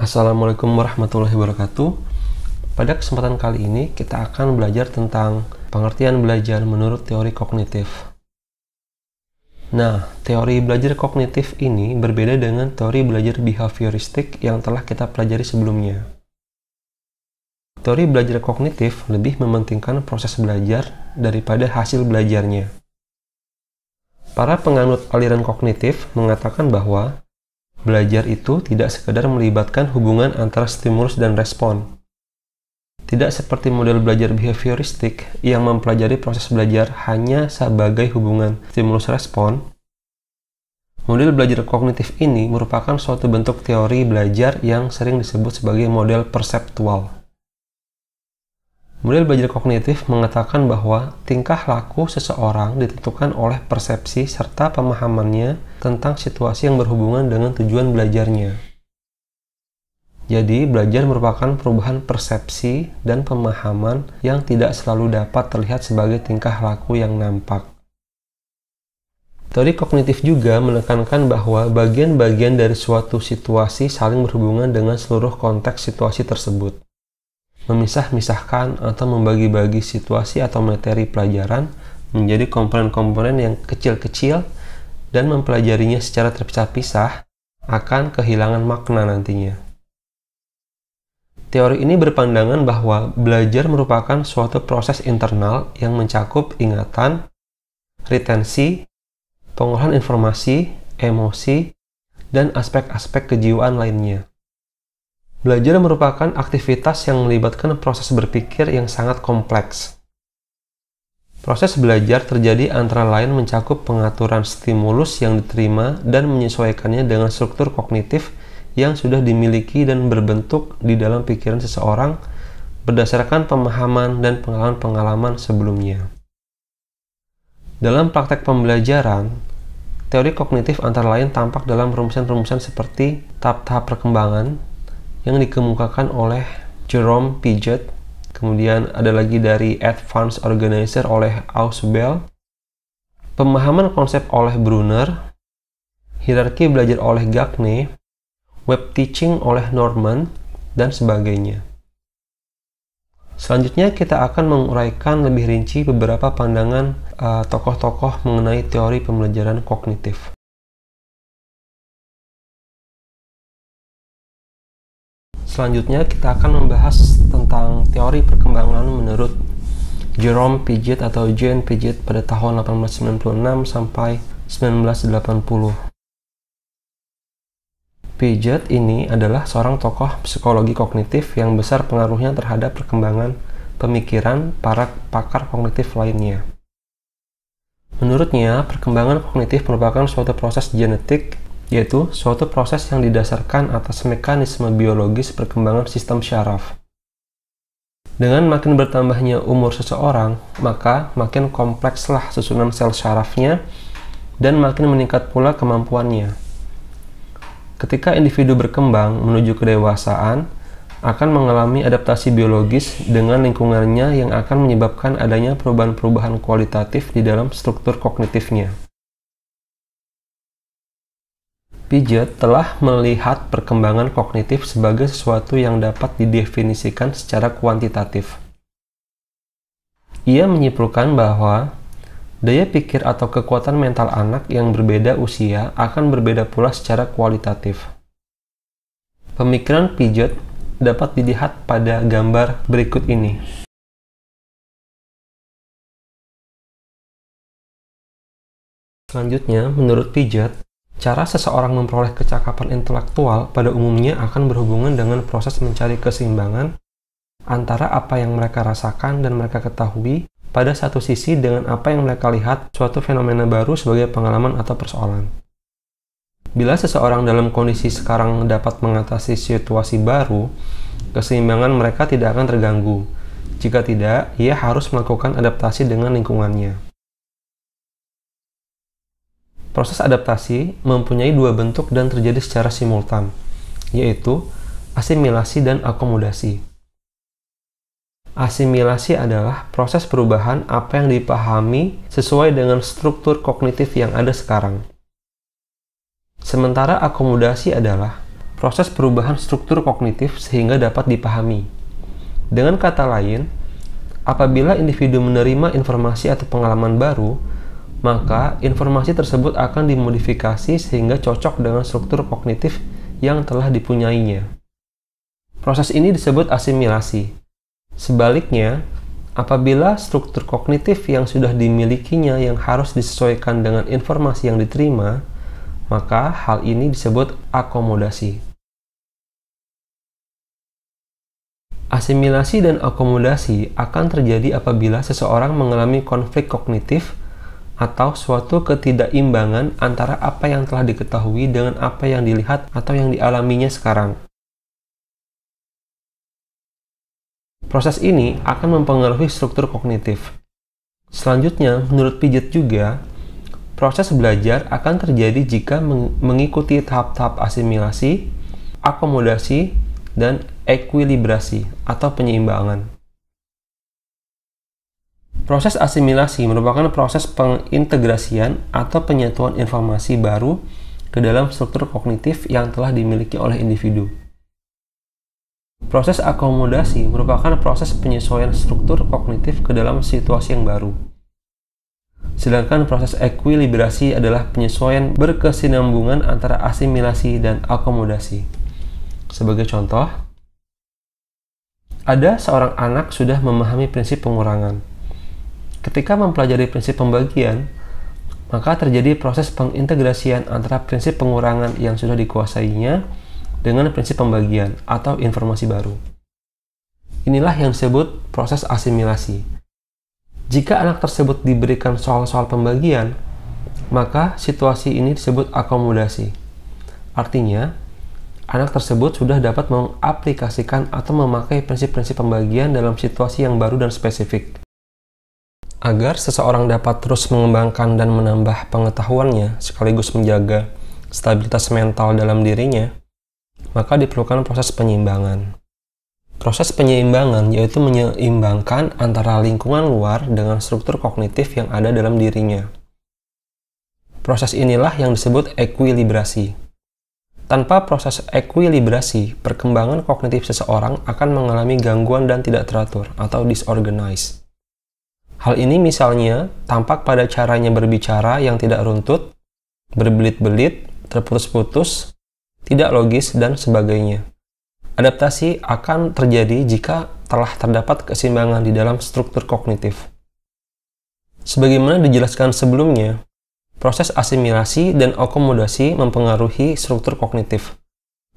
Assalamualaikum warahmatullahi wabarakatuh. Pada kesempatan kali ini kita akan belajar tentang pengertian belajar menurut teori kognitif. Nah, teori belajar kognitif ini berbeda dengan teori belajar behavioristik yang telah kita pelajari sebelumnya. Teori belajar kognitif lebih mementingkan proses belajar daripada hasil belajarnya. Para penganut aliran kognitif mengatakan bahwa Belajar itu tidak sekedar melibatkan hubungan antara stimulus dan respon. Tidak seperti model belajar behavioristik yang mempelajari proses belajar hanya sebagai hubungan stimulus-respon, model belajar kognitif ini merupakan suatu bentuk teori belajar yang sering disebut sebagai model perseptual. Model belajar kognitif mengatakan bahwa tingkah laku seseorang ditentukan oleh persepsi serta pemahamannya tentang situasi yang berhubungan dengan tujuan belajarnya. Jadi, belajar merupakan perubahan persepsi dan pemahaman yang tidak selalu dapat terlihat sebagai tingkah laku yang nampak. Teori kognitif juga menekankan bahwa bagian-bagian dari suatu situasi saling berhubungan dengan seluruh konteks situasi tersebut memisah-misahkan atau membagi-bagi situasi atau materi pelajaran menjadi komponen-komponen yang kecil-kecil dan mempelajarinya secara terpisah-pisah akan kehilangan makna nantinya. Teori ini berpandangan bahwa belajar merupakan suatu proses internal yang mencakup ingatan, retensi, pengolahan informasi, emosi, dan aspek-aspek kejiwaan lainnya. Belajar merupakan aktivitas yang melibatkan proses berpikir yang sangat kompleks. Proses belajar terjadi antara lain mencakup pengaturan stimulus yang diterima dan menyesuaikannya dengan struktur kognitif yang sudah dimiliki dan berbentuk di dalam pikiran seseorang berdasarkan pemahaman dan pengalaman-pengalaman sebelumnya. Dalam praktek pembelajaran, teori kognitif antara lain tampak dalam rumusan-rumusan seperti tahap-tahap perkembangan, yang dikemukakan oleh Jerome Piaget, kemudian ada lagi dari Advanced Organizer oleh Ausbell, pemahaman konsep oleh Brunner, hierarki belajar oleh Gagne, web teaching oleh Norman, dan sebagainya. Selanjutnya kita akan menguraikan lebih rinci beberapa pandangan eh, tokoh-tokoh uh, tokoh -tokoh mengenai teori pembelajaran kognitif. Selanjutnya kita akan membahas tentang teori perkembangan menurut Jerome Piaget atau Jean Piaget pada tahun 1896 sampai 1980. Piaget ini adalah seorang tokoh psikologi kognitif yang besar pengaruhnya terhadap perkembangan pemikiran para pakar kognitif lainnya. Menurutnya, perkembangan kognitif merupakan suatu proses genetik yaitu suatu proses yang didasarkan atas mekanisme biologis perkembangan sistem syaraf. Dengan makin bertambahnya umur seseorang, maka makin komplekslah susunan sel syarafnya dan makin meningkat pula kemampuannya. Ketika individu berkembang menuju kedewasaan, akan mengalami adaptasi biologis dengan lingkungannya yang akan menyebabkan adanya perubahan-perubahan kualitatif di dalam struktur kognitifnya. Piaget telah melihat perkembangan kognitif sebagai sesuatu yang dapat didefinisikan secara kuantitatif. Ia menyimpulkan bahwa daya pikir atau kekuatan mental anak yang berbeda usia akan berbeda pula secara kualitatif. Pemikiran Piaget dapat dilihat pada gambar berikut ini. Selanjutnya, menurut Piaget, Cara seseorang memperoleh kecakapan intelektual pada umumnya akan berhubungan dengan proses mencari keseimbangan antara apa yang mereka rasakan dan mereka ketahui pada satu sisi dengan apa yang mereka lihat suatu fenomena baru sebagai pengalaman atau persoalan. Bila seseorang dalam kondisi sekarang dapat mengatasi situasi baru, keseimbangan mereka tidak akan terganggu. Jika tidak, ia harus melakukan adaptasi dengan lingkungannya. Proses adaptasi mempunyai dua bentuk dan terjadi secara simultan, yaitu asimilasi dan akomodasi. Asimilasi adalah proses perubahan apa yang dipahami sesuai dengan struktur kognitif yang ada sekarang. Sementara akomodasi adalah proses perubahan struktur kognitif sehingga dapat dipahami. Dengan kata lain, apabila individu menerima informasi atau pengalaman baru, maka informasi tersebut akan dimodifikasi sehingga cocok dengan struktur kognitif yang telah dipunyainya. Proses ini disebut asimilasi. Sebaliknya, apabila struktur kognitif yang sudah dimilikinya yang harus disesuaikan dengan informasi yang diterima, maka hal ini disebut akomodasi. Asimilasi dan akomodasi akan terjadi apabila seseorang mengalami konflik kognitif atau suatu ketidakimbangan antara apa yang telah diketahui dengan apa yang dilihat atau yang dialaminya sekarang. Proses ini akan mempengaruhi struktur kognitif. Selanjutnya, menurut Pijet juga, proses belajar akan terjadi jika mengikuti tahap-tahap asimilasi, akomodasi, dan ekuilibrasi atau penyeimbangan. Proses asimilasi merupakan proses pengintegrasian atau penyatuan informasi baru ke dalam struktur kognitif yang telah dimiliki oleh individu. Proses akomodasi merupakan proses penyesuaian struktur kognitif ke dalam situasi yang baru. Sedangkan proses equilibrasi adalah penyesuaian berkesinambungan antara asimilasi dan akomodasi. Sebagai contoh, ada seorang anak sudah memahami prinsip pengurangan. Ketika mempelajari prinsip pembagian, maka terjadi proses pengintegrasian antara prinsip pengurangan yang sudah dikuasainya dengan prinsip pembagian atau informasi baru. Inilah yang disebut proses asimilasi. Jika anak tersebut diberikan soal-soal pembagian, maka situasi ini disebut akomodasi. Artinya, anak tersebut sudah dapat mengaplikasikan atau memakai prinsip-prinsip pembagian dalam situasi yang baru dan spesifik. Agar seseorang dapat terus mengembangkan dan menambah pengetahuannya sekaligus menjaga stabilitas mental dalam dirinya, maka diperlukan proses penyeimbangan. Proses penyeimbangan yaitu menyeimbangkan antara lingkungan luar dengan struktur kognitif yang ada dalam dirinya. Proses inilah yang disebut ekuilibrasi. Tanpa proses ekuilibrasi, perkembangan kognitif seseorang akan mengalami gangguan dan tidak teratur atau disorganized. Hal ini misalnya tampak pada caranya berbicara yang tidak runtut, berbelit-belit, terputus-putus, tidak logis, dan sebagainya. Adaptasi akan terjadi jika telah terdapat keseimbangan di dalam struktur kognitif. Sebagaimana dijelaskan sebelumnya, proses asimilasi dan akomodasi mempengaruhi struktur kognitif.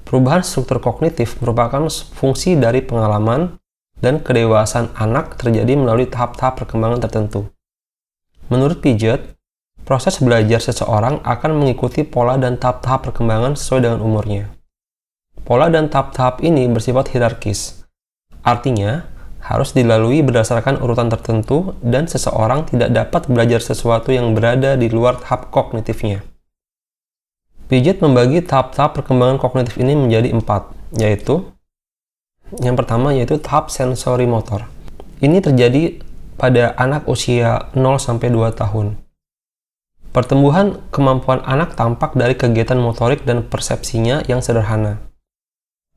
Perubahan struktur kognitif merupakan fungsi dari pengalaman, dan kedewasaan anak terjadi melalui tahap-tahap perkembangan tertentu. Menurut Piaget, proses belajar seseorang akan mengikuti pola dan tahap-tahap perkembangan sesuai dengan umurnya. Pola dan tahap-tahap ini bersifat hierarkis, artinya harus dilalui berdasarkan urutan tertentu dan seseorang tidak dapat belajar sesuatu yang berada di luar tahap kognitifnya. Piaget membagi tahap-tahap perkembangan kognitif ini menjadi empat, yaitu yang pertama yaitu tahap sensori motor. Ini terjadi pada anak usia 0 sampai 2 tahun. Pertumbuhan kemampuan anak tampak dari kegiatan motorik dan persepsinya yang sederhana.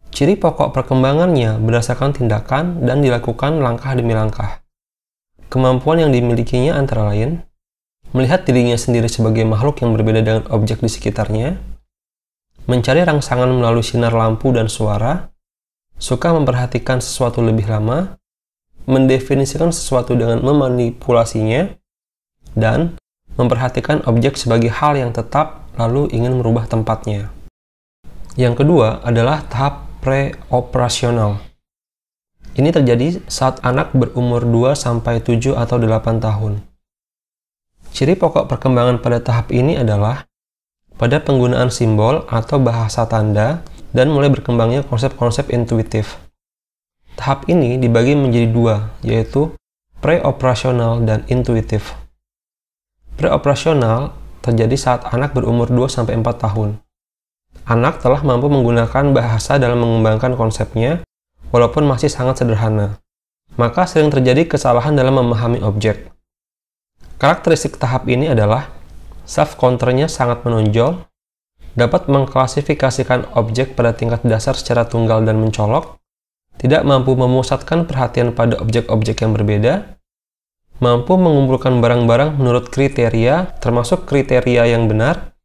Ciri pokok perkembangannya berdasarkan tindakan dan dilakukan langkah demi langkah. Kemampuan yang dimilikinya antara lain melihat dirinya sendiri sebagai makhluk yang berbeda dengan objek di sekitarnya, mencari rangsangan melalui sinar lampu dan suara, suka memperhatikan sesuatu lebih lama, mendefinisikan sesuatu dengan memanipulasinya, dan memperhatikan objek sebagai hal yang tetap lalu ingin merubah tempatnya. Yang kedua adalah tahap preoperasional. Ini terjadi saat anak berumur 2 sampai 7 atau 8 tahun. Ciri pokok perkembangan pada tahap ini adalah pada penggunaan simbol atau bahasa tanda dan mulai berkembangnya konsep-konsep intuitif. Tahap ini dibagi menjadi dua, yaitu pre-operasional dan intuitif. Pre-operasional terjadi saat anak berumur 2-4 tahun. Anak telah mampu menggunakan bahasa dalam mengembangkan konsepnya, walaupun masih sangat sederhana. Maka sering terjadi kesalahan dalam memahami objek. Karakteristik tahap ini adalah self-counternya sangat menonjol, dapat mengklasifikasikan objek pada tingkat dasar secara tunggal dan mencolok, tidak mampu memusatkan perhatian pada objek-objek yang berbeda, mampu mengumpulkan barang-barang menurut kriteria, termasuk kriteria yang benar,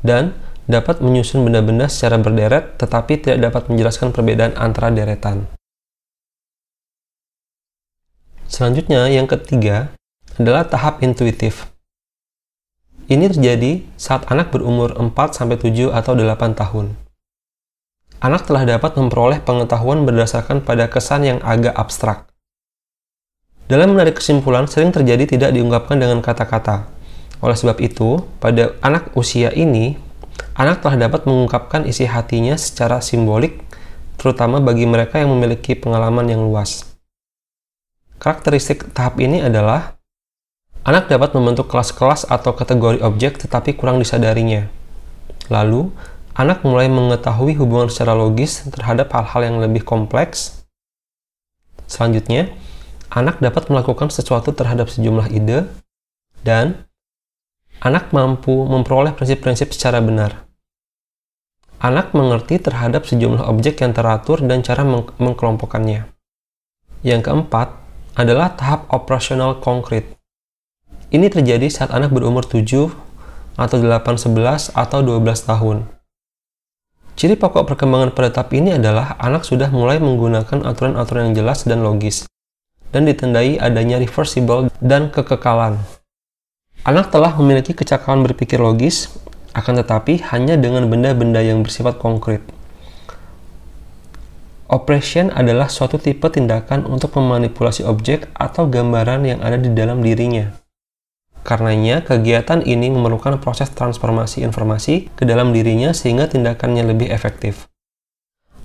dan dapat menyusun benda-benda secara berderet tetapi tidak dapat menjelaskan perbedaan antara deretan. Selanjutnya, yang ketiga adalah tahap intuitif. Ini terjadi saat anak berumur 4-7 atau 8 tahun. Anak telah dapat memperoleh pengetahuan berdasarkan pada kesan yang agak abstrak. Dalam menarik kesimpulan, sering terjadi tidak diungkapkan dengan kata-kata. Oleh sebab itu, pada anak usia ini, anak telah dapat mengungkapkan isi hatinya secara simbolik, terutama bagi mereka yang memiliki pengalaman yang luas. Karakteristik tahap ini adalah Anak dapat membentuk kelas-kelas atau kategori objek tetapi kurang disadarinya. Lalu, anak mulai mengetahui hubungan secara logis terhadap hal-hal yang lebih kompleks. Selanjutnya, anak dapat melakukan sesuatu terhadap sejumlah ide dan anak mampu memperoleh prinsip-prinsip secara benar. Anak mengerti terhadap sejumlah objek yang teratur dan cara meng mengkelompokkannya. Yang keempat adalah tahap operasional konkret ini terjadi saat anak berumur 7 atau 8, 11, atau 12 tahun. Ciri pokok perkembangan pada tahap ini adalah anak sudah mulai menggunakan aturan-aturan yang jelas dan logis, dan ditandai adanya reversible dan kekekalan. Anak telah memiliki kecakapan berpikir logis, akan tetapi hanya dengan benda-benda yang bersifat konkret. Operation adalah suatu tipe tindakan untuk memanipulasi objek atau gambaran yang ada di dalam dirinya. Karenanya, kegiatan ini memerlukan proses transformasi informasi ke dalam dirinya sehingga tindakannya lebih efektif.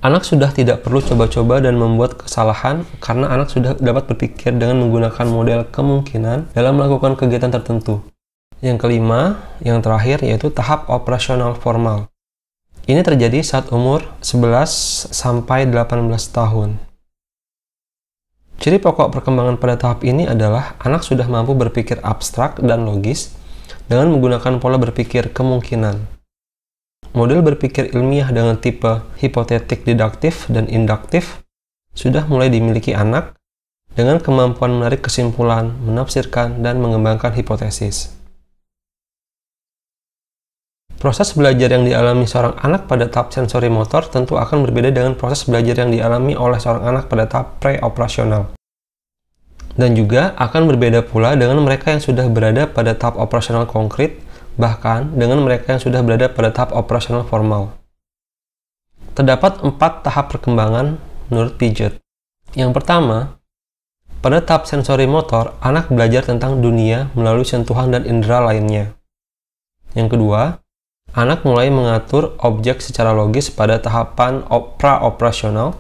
Anak sudah tidak perlu coba-coba dan membuat kesalahan karena anak sudah dapat berpikir dengan menggunakan model kemungkinan dalam melakukan kegiatan tertentu. Yang kelima, yang terakhir yaitu tahap operasional formal. Ini terjadi saat umur 11 sampai 18 tahun. Ciri pokok perkembangan pada tahap ini adalah anak sudah mampu berpikir abstrak dan logis dengan menggunakan pola berpikir kemungkinan. Model berpikir ilmiah dengan tipe hipotetik deduktif dan induktif sudah mulai dimiliki anak dengan kemampuan menarik kesimpulan, menafsirkan, dan mengembangkan hipotesis. Proses belajar yang dialami seorang anak pada tahap sensori motor tentu akan berbeda dengan proses belajar yang dialami oleh seorang anak pada tahap pre-operasional Dan juga akan berbeda pula dengan mereka yang sudah berada pada tahap operasional konkret, bahkan dengan mereka yang sudah berada pada tahap operasional formal. Terdapat empat tahap perkembangan menurut Piaget. Yang pertama, pada tahap sensori motor, anak belajar tentang dunia melalui sentuhan dan indera lainnya. Yang kedua, anak mulai mengatur objek secara logis pada tahapan pra-operasional.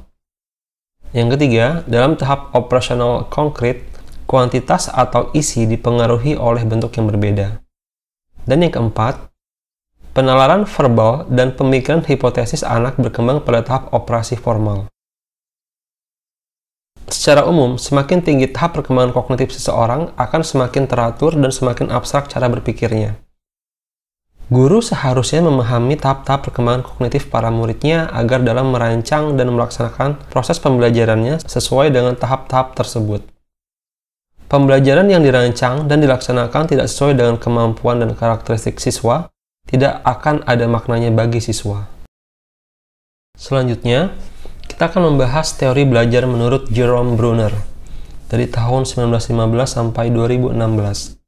Yang ketiga, dalam tahap operasional konkret, kuantitas atau isi dipengaruhi oleh bentuk yang berbeda. Dan yang keempat, penalaran verbal dan pemikiran hipotesis anak berkembang pada tahap operasi formal. Secara umum, semakin tinggi tahap perkembangan kognitif seseorang akan semakin teratur dan semakin abstrak cara berpikirnya. Guru seharusnya memahami tahap-tahap perkembangan kognitif para muridnya agar dalam merancang dan melaksanakan proses pembelajarannya sesuai dengan tahap-tahap tersebut. Pembelajaran yang dirancang dan dilaksanakan tidak sesuai dengan kemampuan dan karakteristik siswa tidak akan ada maknanya bagi siswa. Selanjutnya, kita akan membahas teori belajar menurut Jerome Brunner dari tahun 1915 sampai 2016.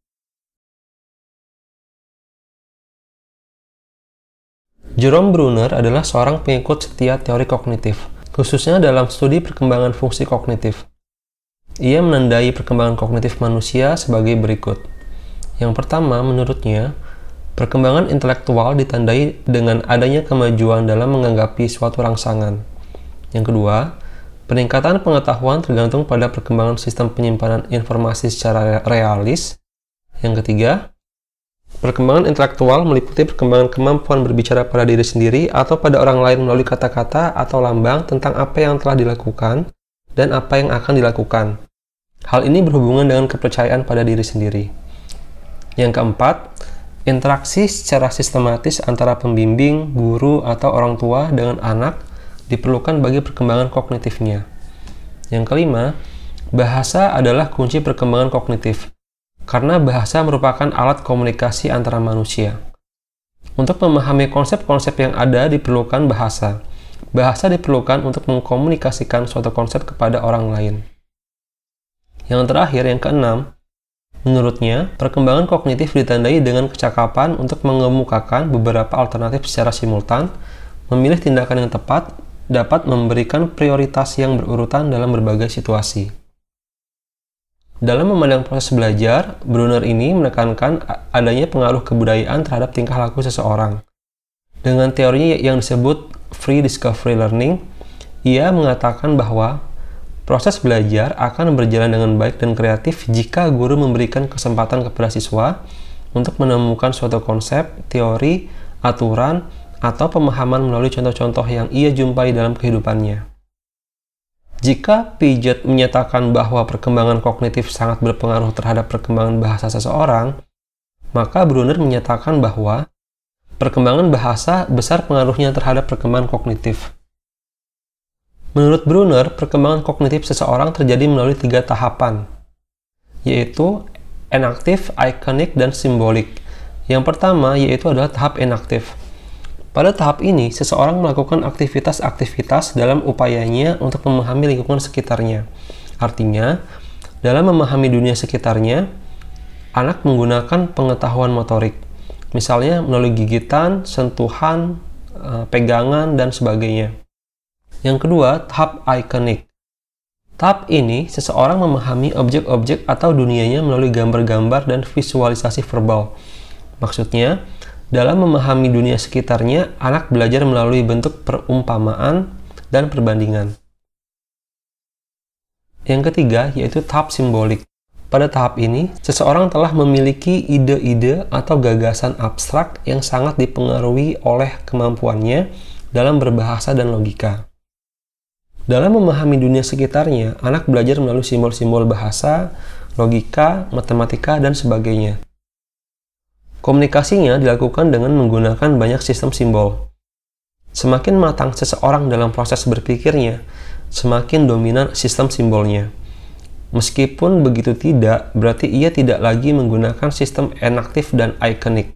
Jerome Bruner adalah seorang pengikut setia teori kognitif, khususnya dalam studi perkembangan fungsi kognitif. Ia menandai perkembangan kognitif manusia sebagai berikut. Yang pertama, menurutnya, perkembangan intelektual ditandai dengan adanya kemajuan dalam menganggapi suatu rangsangan. Yang kedua, peningkatan pengetahuan tergantung pada perkembangan sistem penyimpanan informasi secara realis. Yang ketiga, Perkembangan intelektual meliputi perkembangan kemampuan berbicara pada diri sendiri atau pada orang lain melalui kata-kata atau lambang tentang apa yang telah dilakukan dan apa yang akan dilakukan. Hal ini berhubungan dengan kepercayaan pada diri sendiri. Yang keempat, interaksi secara sistematis antara pembimbing, guru, atau orang tua dengan anak diperlukan bagi perkembangan kognitifnya. Yang kelima, bahasa adalah kunci perkembangan kognitif karena bahasa merupakan alat komunikasi antara manusia. Untuk memahami konsep-konsep yang ada diperlukan bahasa. Bahasa diperlukan untuk mengkomunikasikan suatu konsep kepada orang lain. Yang terakhir, yang keenam, menurutnya, perkembangan kognitif ditandai dengan kecakapan untuk mengemukakan beberapa alternatif secara simultan, memilih tindakan yang tepat, dapat memberikan prioritas yang berurutan dalam berbagai situasi. Dalam memandang proses belajar, Brunner ini menekankan adanya pengaruh kebudayaan terhadap tingkah laku seseorang. Dengan teorinya yang disebut Free Discovery Learning, ia mengatakan bahwa proses belajar akan berjalan dengan baik dan kreatif jika guru memberikan kesempatan kepada siswa untuk menemukan suatu konsep, teori, aturan, atau pemahaman melalui contoh-contoh yang ia jumpai dalam kehidupannya. Jika Piaget menyatakan bahwa perkembangan kognitif sangat berpengaruh terhadap perkembangan bahasa seseorang, maka Brunner menyatakan bahwa perkembangan bahasa besar pengaruhnya terhadap perkembangan kognitif. Menurut Brunner, perkembangan kognitif seseorang terjadi melalui tiga tahapan, yaitu enaktif, ikonik, dan simbolik. Yang pertama yaitu adalah tahap enaktif. Pada tahap ini, seseorang melakukan aktivitas-aktivitas dalam upayanya untuk memahami lingkungan sekitarnya. Artinya, dalam memahami dunia sekitarnya, anak menggunakan pengetahuan motorik, misalnya melalui gigitan, sentuhan, eh, pegangan, dan sebagainya. Yang kedua, tahap ikonik. Tahap ini, seseorang memahami objek-objek atau dunianya melalui gambar-gambar dan visualisasi verbal. Maksudnya, dalam memahami dunia sekitarnya, anak belajar melalui bentuk perumpamaan dan perbandingan. Yang ketiga yaitu tahap simbolik. Pada tahap ini, seseorang telah memiliki ide-ide atau gagasan abstrak yang sangat dipengaruhi oleh kemampuannya dalam berbahasa dan logika. Dalam memahami dunia sekitarnya, anak belajar melalui simbol-simbol bahasa, logika, matematika, dan sebagainya. Komunikasinya dilakukan dengan menggunakan banyak sistem simbol. Semakin matang seseorang dalam proses berpikirnya, semakin dominan sistem simbolnya. Meskipun begitu tidak, berarti ia tidak lagi menggunakan sistem enaktif dan ikonik.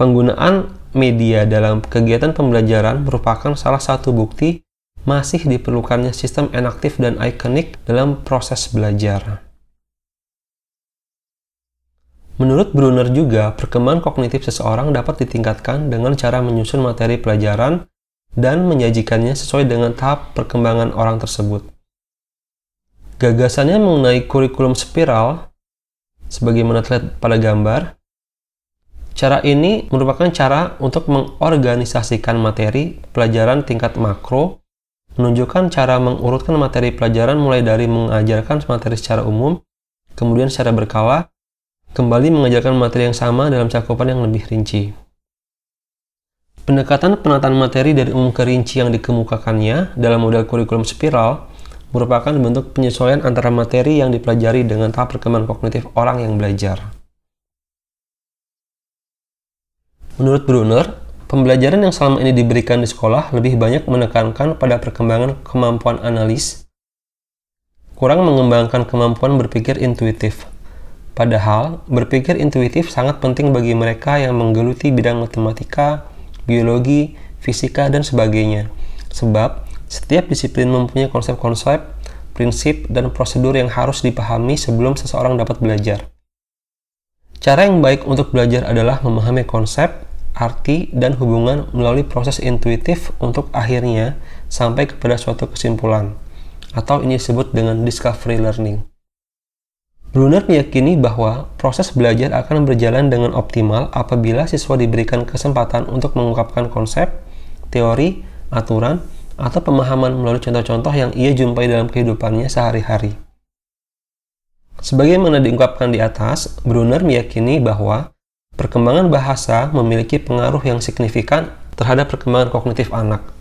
Penggunaan media dalam kegiatan pembelajaran merupakan salah satu bukti masih diperlukannya sistem enaktif dan ikonik dalam proses belajar. Menurut Brunner juga, perkembangan kognitif seseorang dapat ditingkatkan dengan cara menyusun materi pelajaran dan menyajikannya sesuai dengan tahap perkembangan orang tersebut. Gagasannya mengenai kurikulum spiral, sebagaimana terlihat pada gambar, Cara ini merupakan cara untuk mengorganisasikan materi pelajaran tingkat makro, menunjukkan cara mengurutkan materi pelajaran mulai dari mengajarkan materi secara umum, kemudian secara berkala, kembali mengajarkan materi yang sama dalam cakupan yang lebih rinci. Pendekatan penataan materi dari umum ke rinci yang dikemukakannya dalam model kurikulum spiral merupakan bentuk penyesuaian antara materi yang dipelajari dengan tahap perkembangan kognitif orang yang belajar. Menurut Brunner, pembelajaran yang selama ini diberikan di sekolah lebih banyak menekankan pada perkembangan kemampuan analis, kurang mengembangkan kemampuan berpikir intuitif, Padahal, berpikir intuitif sangat penting bagi mereka yang menggeluti bidang matematika, biologi, fisika, dan sebagainya. Sebab, setiap disiplin mempunyai konsep-konsep, prinsip, dan prosedur yang harus dipahami sebelum seseorang dapat belajar. Cara yang baik untuk belajar adalah memahami konsep, arti, dan hubungan melalui proses intuitif untuk akhirnya sampai kepada suatu kesimpulan, atau ini disebut dengan discovery learning. Brunner meyakini bahwa proses belajar akan berjalan dengan optimal apabila siswa diberikan kesempatan untuk mengungkapkan konsep, teori, aturan, atau pemahaman melalui contoh-contoh yang ia jumpai dalam kehidupannya sehari-hari. Sebagaimana diungkapkan di atas, Brunner meyakini bahwa perkembangan bahasa memiliki pengaruh yang signifikan terhadap perkembangan kognitif anak.